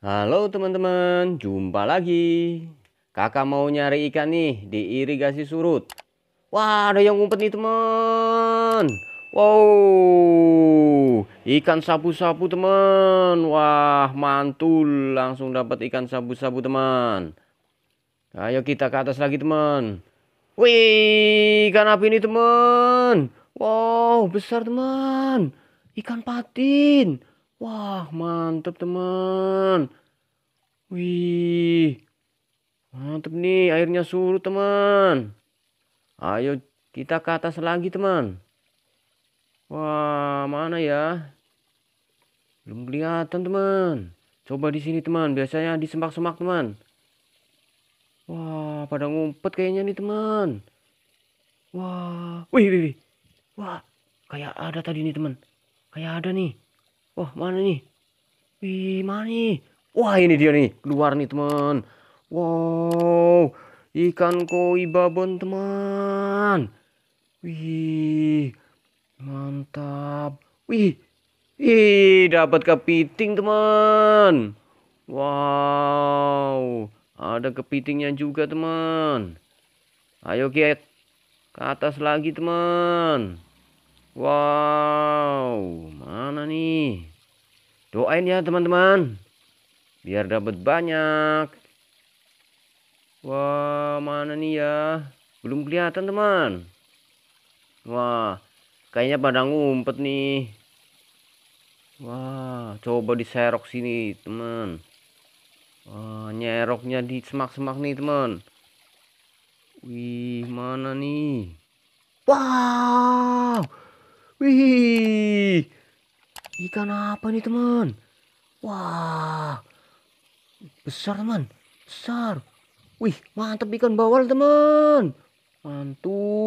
Halo teman-teman, jumpa lagi. Kakak mau nyari ikan nih di irigasi surut. Wah, ada yang ngumpet nih teman. Wow, ikan sapu-sapu teman. Wah, mantul. Langsung dapat ikan sapu-sapu teman. Ayo kita ke atas lagi teman. Wih, ikan api ini teman. Wow, besar teman. Ikan patin. Wah, mantap teman. Wih. Mantap nih, airnya surut teman. Ayo kita ke atas lagi teman. Wah, mana ya? Belum kelihatan teman. Coba di sini teman, biasanya di semak-semak teman. Wah, pada ngumpet kayaknya nih teman. Wah, wih, wih, wih. Wah, kayak ada tadi nih teman. Kayak ada nih. Wah, mana nih? Wih, mana nih? Wah, ini dia nih. Keluar nih, teman. Wow. Ikan koi babon, teman. Wih. Mantap. Wih. Wih, dapat kepiting, teman. Wow. Ada kepitingnya juga, teman. Ayo, kita Ke atas lagi, teman. Wow. Mana nih? Doain ya teman-teman. Biar dapat banyak. Wah, mana nih ya? Belum kelihatan teman. Wah, kayaknya pada ngumpet nih. Wah, coba diserok sini teman. Wah, nyeroknya di semak-semak nih teman. Wih, mana nih? Wow. Wih. Ikan apa nih teman? Wah, besar teman, besar. Wih, mantep ikan bawal teman. Mantul.